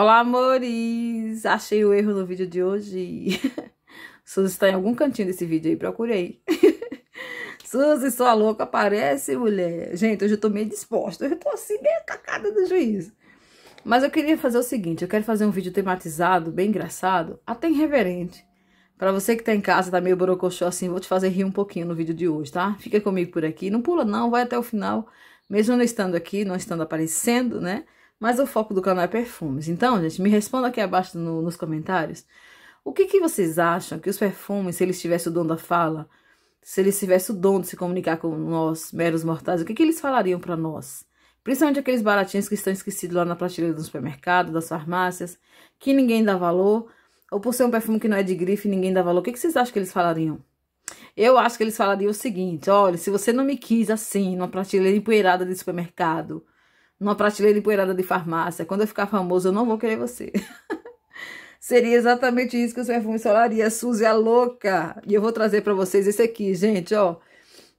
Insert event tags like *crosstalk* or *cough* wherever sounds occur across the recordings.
Olá, amores! Achei o erro no vídeo de hoje. *laughs* Suzy está em algum cantinho desse vídeo aí, procurei. *laughs* Suzy, sua louca, aparece, mulher. Gente, hoje eu tô meio disposta. Eu tô assim, meio cacada do juízo. Mas eu queria fazer o seguinte, eu quero fazer um vídeo tematizado, bem engraçado, até irreverente. Pra você que tá em casa, tá meio borocochô assim, vou te fazer rir um pouquinho no vídeo de hoje, tá? Fica comigo por aqui, não pula não, vai até o final. Mesmo não estando aqui, não estando aparecendo, né? Mas o foco do canal é perfumes. Então, gente, me responda aqui abaixo no, nos comentários. O que, que vocês acham que os perfumes, se eles tivessem o dom da fala, se eles tivessem o dom de se comunicar com nós, meros mortais, o que, que eles falariam para nós? Principalmente aqueles baratinhos que estão esquecidos lá na prateleira do supermercado, das farmácias, que ninguém dá valor, ou por ser um perfume que não é de grife, ninguém dá valor. O que, que vocês acham que eles falariam? Eu acho que eles falariam o seguinte: olha, se você não me quis assim, numa prateleira empoeirada de supermercado, numa prateleira empoeirada de farmácia. Quando eu ficar famoso, eu não vou querer você. *laughs* Seria exatamente isso que os perfumes falaria, Suzy a louca. E eu vou trazer para vocês esse aqui, gente, ó.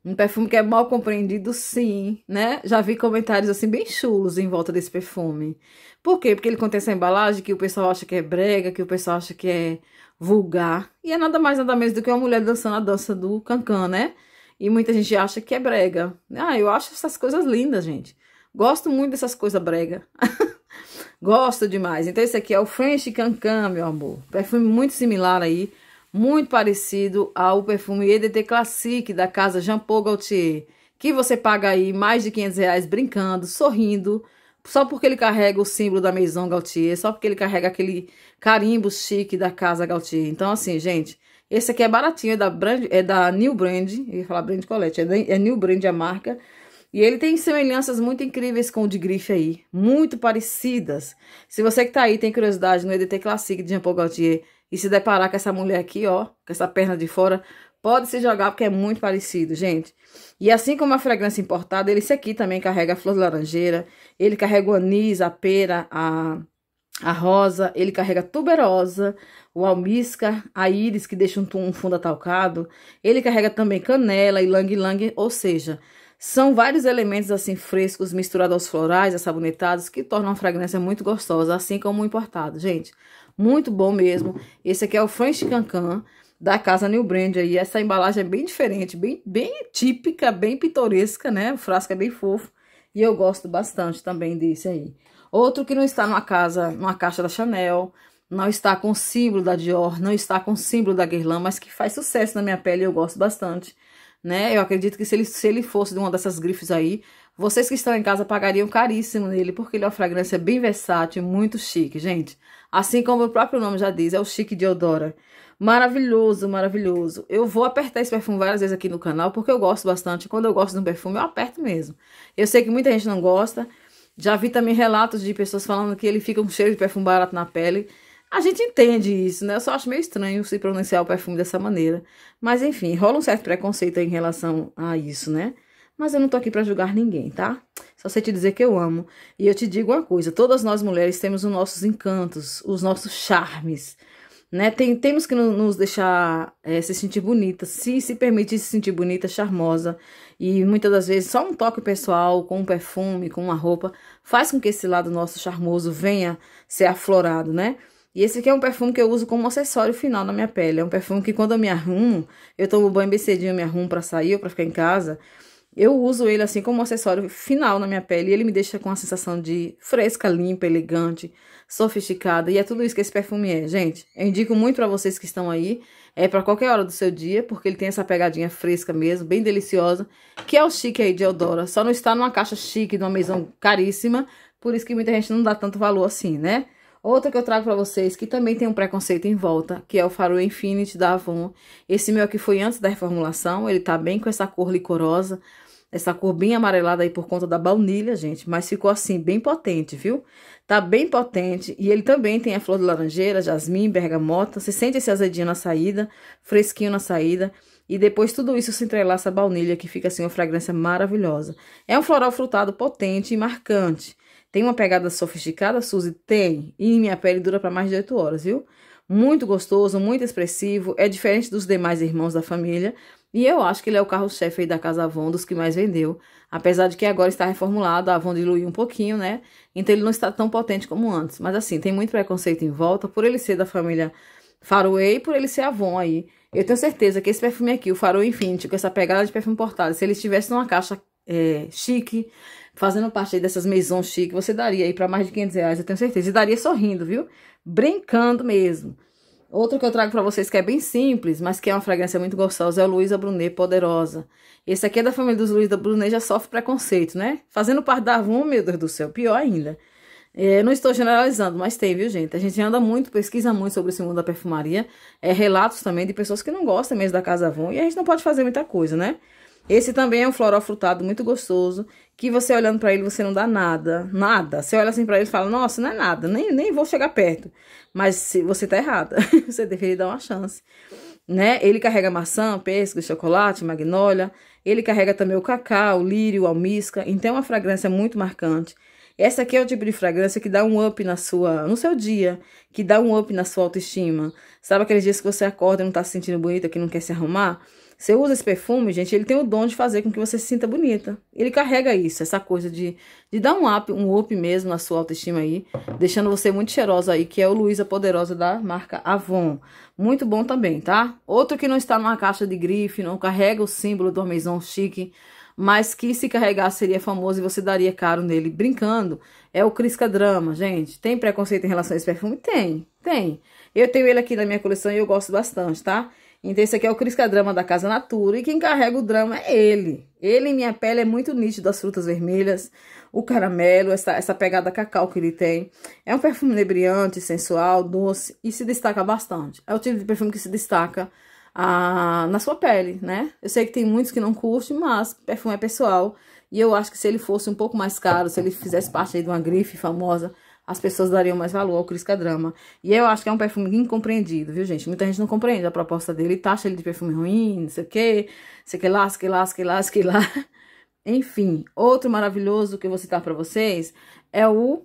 Um perfume que é mal compreendido, sim, né? Já vi comentários assim bem chulos em volta desse perfume. Por quê? Porque ele contém essa embalagem que o pessoal acha que é brega, que o pessoal acha que é vulgar. E é nada mais, nada menos do que uma mulher dançando a dança do cancan, né? E muita gente acha que é brega. Ah, eu acho essas coisas lindas, gente. Gosto muito dessas coisas brega. *laughs* Gosto demais. Então, esse aqui é o French Cancan, meu amor. Perfume muito similar aí. Muito parecido ao perfume EDT Classique da casa Jean Paul Gaultier. Que você paga aí mais de 500 reais brincando, sorrindo. Só porque ele carrega o símbolo da Maison Gaultier. Só porque ele carrega aquele carimbo chique da casa Gaultier. Então, assim, gente... Esse aqui é baratinho, é da, brand, é da New Brand. Eu ia falar Brand Colette. É, da, é New Brand a marca. E ele tem semelhanças muito incríveis com o de grife aí, muito parecidas. Se você que tá aí tem curiosidade no EDT Classique de Jean-Paul Gaultier e se deparar com essa mulher aqui, ó, com essa perna de fora, pode se jogar porque é muito parecido, gente. E assim como a fragrância importada, ele, esse aqui também carrega a flor de laranjeira, ele carrega o anis, a pera, a, a rosa, ele carrega tuberosa, o almíscar, a íris, que deixa um, um fundo atalcado, ele carrega também canela e lang-lang, ou seja, são vários elementos assim frescos misturados aos florais, assabonetados, que tornam a fragrância muito gostosa, assim como o importado. Gente, muito bom mesmo. Esse aqui é o French Cancan da Casa New Brand aí. Essa embalagem é bem diferente, bem, bem típica, bem pitoresca, né? O frasco é bem fofo e eu gosto bastante também desse aí. Outro que não está numa casa, numa caixa da Chanel, não está com símbolo da Dior, não está com símbolo da Guerlain, mas que faz sucesso na minha pele e eu gosto bastante né? Eu acredito que se ele, se ele fosse de uma dessas grifes aí, vocês que estão em casa pagariam caríssimo nele, porque ele é uma fragrância bem versátil, muito chique, gente. Assim como o próprio nome já diz, é o chique de Odora. Maravilhoso, maravilhoso. Eu vou apertar esse perfume várias vezes aqui no canal, porque eu gosto bastante. Quando eu gosto de um perfume, eu aperto mesmo. Eu sei que muita gente não gosta. Já vi também relatos de pessoas falando que ele fica um cheiro de perfume barato na pele. A gente entende isso, né? Eu só acho meio estranho se pronunciar o perfume dessa maneira. Mas enfim, rola um certo preconceito em relação a isso, né? Mas eu não tô aqui para julgar ninguém, tá? Só sei te dizer que eu amo. E eu te digo uma coisa: todas nós mulheres temos os nossos encantos, os nossos charmes. Né? Tem, temos que nos deixar é, se sentir bonita, se se permitir se sentir bonita, charmosa. E muitas das vezes só um toque pessoal, com um perfume, com uma roupa, faz com que esse lado nosso charmoso venha ser aflorado, né? E esse aqui é um perfume que eu uso como acessório final na minha pele. É um perfume que quando eu me arrumo, eu tomo banho bem cedinho, eu me arrumo pra sair ou pra ficar em casa. Eu uso ele assim como acessório final na minha pele. E ele me deixa com a sensação de fresca, limpa, elegante, sofisticada. E é tudo isso que esse perfume é, gente. Eu indico muito para vocês que estão aí. É para qualquer hora do seu dia, porque ele tem essa pegadinha fresca mesmo, bem deliciosa. Que é o chique aí de Eudora. Só não está numa caixa chique, numa mesão caríssima. Por isso que muita gente não dá tanto valor assim, né? Outra que eu trago para vocês, que também tem um preconceito em volta, que é o Faro Infinity da Avon. Esse meu aqui foi antes da reformulação, ele tá bem com essa cor licorosa, essa cor bem amarelada aí por conta da baunilha, gente, mas ficou assim, bem potente, viu? Tá bem potente, e ele também tem a flor de laranjeira, jasmim, bergamota, você sente esse azedinho na saída, fresquinho na saída, e depois tudo isso se entrelaça a baunilha, que fica assim uma fragrância maravilhosa. É um floral frutado potente e marcante. Tem uma pegada sofisticada, Suzy? Tem. E minha pele dura para mais de 8 horas, viu? Muito gostoso, muito expressivo, é diferente dos demais irmãos da família. E eu acho que ele é o carro-chefe da Casa Avon, dos que mais vendeu. Apesar de que agora está reformulado, a Avon diluiu um pouquinho, né? Então ele não está tão potente como antes. Mas assim, tem muito preconceito em volta, por ele ser da família Faroe e por ele ser Avon aí. Eu tenho certeza que esse perfume aqui, o Faroe Infinity, com essa pegada de perfume portado, se ele estivesse numa caixa é, chique, fazendo parte aí dessas maisons chique, você daria aí para mais de 500 reais, eu tenho certeza. E daria sorrindo, viu? Brincando mesmo. Outro que eu trago para vocês que é bem simples, mas que é uma fragrância muito gostosa, é o Luísa Brunet Poderosa. Esse aqui é da família dos Luísa Brunet, já sofre preconceito, né? Fazendo parte da Avon, meu Deus do céu, pior ainda. É, não estou generalizando, mas tem, viu, gente? A gente anda muito, pesquisa muito sobre esse mundo da perfumaria. É, relatos também de pessoas que não gostam mesmo da Casa Avon. E a gente não pode fazer muita coisa, né? Esse também é um floral frutado muito gostoso, que você olhando para ele, você não dá nada, nada. Você olha assim para ele e fala, nossa, não é nada, nem, nem vou chegar perto. Mas se você tá errada, *laughs* você deveria dar uma chance, né? Ele carrega maçã, pêssego, chocolate, magnólia. Ele carrega também o cacau, o lírio, o almisca. Então é uma fragrância muito marcante. Essa aqui é o tipo de fragrância que dá um up na sua, no seu dia, que dá um up na sua autoestima. Sabe aqueles dias que você acorda e não tá se sentindo bonita, que não quer se arrumar? Você usa esse perfume, gente, ele tem o dom de fazer com que você se sinta bonita. Ele carrega isso, essa coisa de, de dar um up, um up mesmo na sua autoestima aí, deixando você muito cheirosa aí, que é o Luísa Poderosa da marca Avon. Muito bom também, tá? Outro que não está numa caixa de grife, não carrega o símbolo do Maison Chique, mas que se carregar seria famoso e você daria caro nele brincando, é o Crisca Drama, gente. Tem preconceito em relação a esse perfume? Tem, tem. Eu tenho ele aqui na minha coleção e eu gosto bastante, tá? Então, esse aqui é o drama da Casa Natura. E quem carrega o drama é ele. Ele em minha pele é muito nítido, as frutas vermelhas, o caramelo, essa, essa pegada cacau que ele tem. É um perfume lebriante, sensual, doce e se destaca bastante. É o tipo de perfume que se destaca ah, na sua pele, né? Eu sei que tem muitos que não curtem, mas perfume é pessoal. E eu acho que se ele fosse um pouco mais caro, se ele fizesse parte aí de uma grife famosa as pessoas dariam mais valor ao Crisca Drama. E eu acho que é um perfume incompreendido, viu, gente? Muita gente não compreende a proposta dele, taxa ele de perfume ruim, não sei o quê, sei que lá, sei que lá, sei que lá, sei que lá. *laughs* Enfim, outro maravilhoso que eu vou citar para vocês é o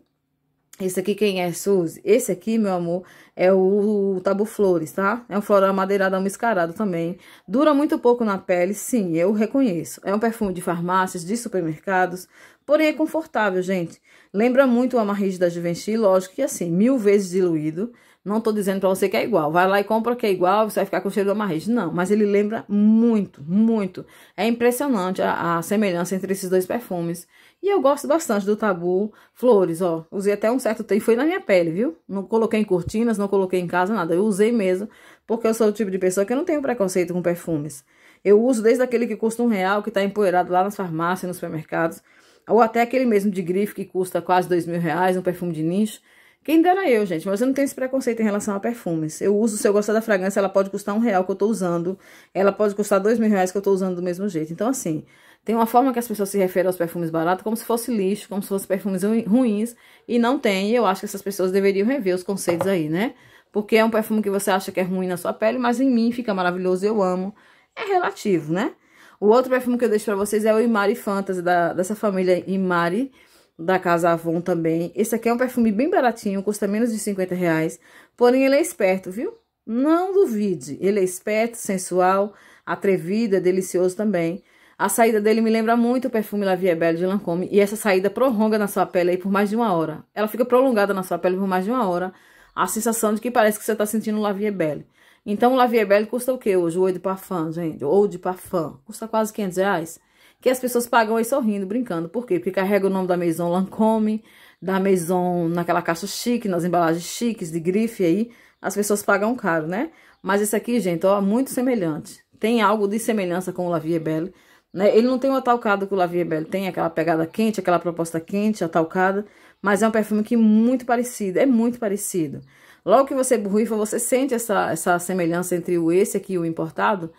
esse aqui quem é? Suzy. Esse aqui, meu amor, é o, tabu flores, tá? É um floral madeirado é mascarado também. Dura muito pouco na pele, sim, eu reconheço. É um perfume de farmácias, de supermercados, porém é confortável, gente. Lembra muito o amarrijo da Givenchy, lógico que é assim, mil vezes diluído. Não estou dizendo para você que é igual. Vai lá e compra que é igual, você vai ficar com o cheiro do amarrete. Não, mas ele lembra muito, muito. É impressionante a, a semelhança entre esses dois perfumes. E eu gosto bastante do Tabu Flores, ó. Usei até um certo tempo, foi na minha pele, viu? Não coloquei em cortinas, não coloquei em casa, nada. Eu usei mesmo, porque eu sou o tipo de pessoa que não tenho preconceito com perfumes. Eu uso desde aquele que custa um real, que está empoeirado lá nas farmácias, nos supermercados, ou até aquele mesmo de grife que custa quase dois mil reais, um perfume de nicho. Quem dera eu, gente, mas eu não tenho esse preconceito em relação a perfumes. Eu uso, se eu gostar da fragrância, ela pode custar um real que eu tô usando, ela pode custar dois mil reais que eu tô usando do mesmo jeito. Então, assim, tem uma forma que as pessoas se referem aos perfumes baratos como se fosse lixo, como se fossem perfumes ruins, e não tem, eu acho que essas pessoas deveriam rever os conceitos aí, né? Porque é um perfume que você acha que é ruim na sua pele, mas em mim fica maravilhoso, e eu amo. É relativo, né? O outro perfume que eu deixo pra vocês é o Imari Fantasy, da, dessa família Imari, da Casa Avon também. Esse aqui é um perfume bem baratinho, custa menos de 50 reais. Porém, ele é esperto, viu? Não duvide. Ele é esperto, sensual, atrevido, é delicioso também. A saída dele me lembra muito o perfume La Vie Belle de Lancôme. E essa saída prolonga na sua pele aí por mais de uma hora. Ela fica prolongada na sua pele por mais de uma hora. A sensação de que parece que você está sentindo La Vie Belle. Então, o La Vie Belle custa o que hoje? O Eau de Parfum, gente. Ou de Parfum. Custa quase 500 reais que as pessoas pagam aí sorrindo, brincando. Por quê? Porque carrega o nome da Maison Lancôme, da Maison naquela caixa chique, nas embalagens chiques, de grife aí. As pessoas pagam caro, né? Mas esse aqui, gente, ó, muito semelhante. Tem algo de semelhança com o La Vie Belle, né? Ele não tem o atalcado que o La Vie Belle tem, aquela pegada quente, aquela proposta quente, atalcada. Mas é um perfume que é muito parecido, é muito parecido. Logo que você borrifa, você sente essa, essa semelhança entre o esse aqui e o importado,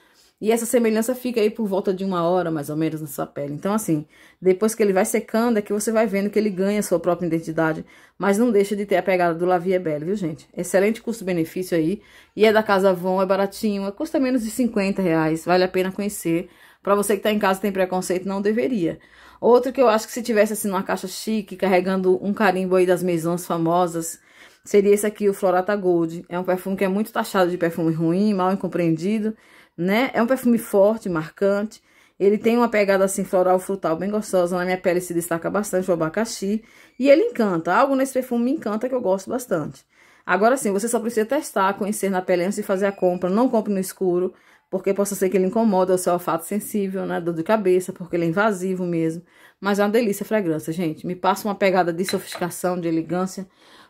e essa semelhança fica aí por volta de uma hora, mais ou menos, na sua pele. Então, assim, depois que ele vai secando, é que você vai vendo que ele ganha sua própria identidade, mas não deixa de ter a pegada do Lavie Belle, viu, gente? Excelente custo-benefício aí. E é da Casa Von, é baratinho, é, custa menos de 50 reais, vale a pena conhecer. Para você que tá em casa tem preconceito, não deveria. Outro que eu acho que se tivesse, assim, numa caixa chique, carregando um carimbo aí das maisons famosas, seria esse aqui, o Florata Gold. É um perfume que é muito taxado de perfume ruim, mal incompreendido, né? É um perfume forte, marcante. Ele tem uma pegada assim floral, frutal, bem gostosa. Na minha pele se destaca bastante o abacaxi. E ele encanta. Algo nesse perfume me encanta que eu gosto bastante. Agora sim, você só precisa testar, conhecer na pele antes de fazer a compra. Não compre no escuro, porque possa ser que ele incomode o seu olfato sensível, né? Dor de cabeça, porque ele é invasivo mesmo. Mas é uma delícia a fragrância, gente. Me passa uma pegada de sofisticação, de elegância.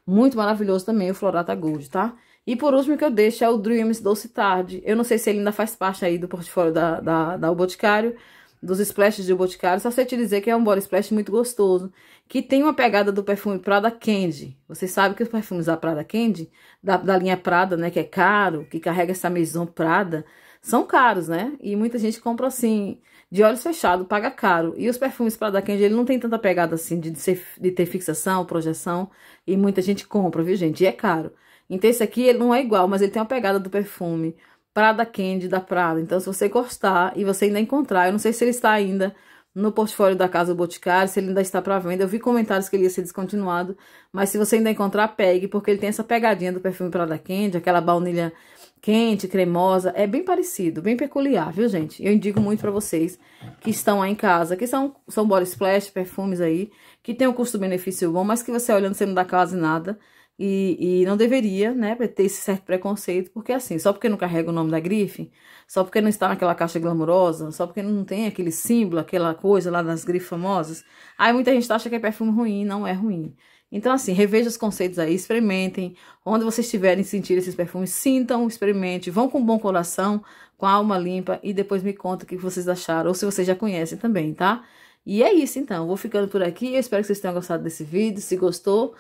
Muito maravilhoso também o Florata Gold, tá? E por último que eu deixo é o Dreams Doce Tarde. Eu não sei se ele ainda faz parte aí do portfólio da, da, da o Boticário, dos splashes de o Boticário, só sei te dizer que é um body splash muito gostoso, que tem uma pegada do perfume Prada Candy. Vocês sabem que os perfumes da Prada Candy, da, da linha Prada, né, que é caro, que carrega essa Maison Prada, são caros, né? E muita gente compra assim, de olhos fechados, paga caro. E os perfumes Prada Candy, ele não tem tanta pegada assim de, de, ser, de ter fixação, projeção, e muita gente compra, viu, gente? E é caro. Então esse aqui ele não é igual, mas ele tem uma pegada do perfume Prada Candy da Prada. Então se você gostar e você ainda encontrar, eu não sei se ele está ainda no portfólio da Casa Boticário, se ele ainda está para venda. Eu vi comentários que ele ia ser descontinuado, mas se você ainda encontrar, pegue, porque ele tem essa pegadinha do perfume Prada Candy, aquela baunilha quente, cremosa, é bem parecido, bem peculiar, viu, gente? Eu indico muito para vocês que estão aí em casa, que são, são body splash, perfumes aí, que tem um custo-benefício bom, mas que você olhando, você não dá quase nada. E, e, não deveria, né, ter esse certo preconceito, porque assim, só porque não carrega o nome da grife, só porque não está naquela caixa glamourosa, só porque não tem aquele símbolo, aquela coisa lá das grifes famosas, aí muita gente acha que é perfume ruim, não é ruim. Então, assim, reveja os conceitos aí, experimentem. Onde vocês estiverem sentindo esses perfumes, sintam, experimente, vão com um bom coração, com a alma limpa e depois me conta o que vocês acharam, ou se vocês já conhecem também, tá? E é isso, então. Vou ficando por aqui. Eu espero que vocês tenham gostado desse vídeo. Se gostou,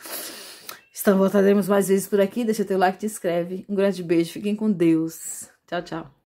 então, voltaremos mais vezes por aqui. Deixa teu like, te inscreve. Um grande beijo. Fiquem com Deus. Tchau, tchau.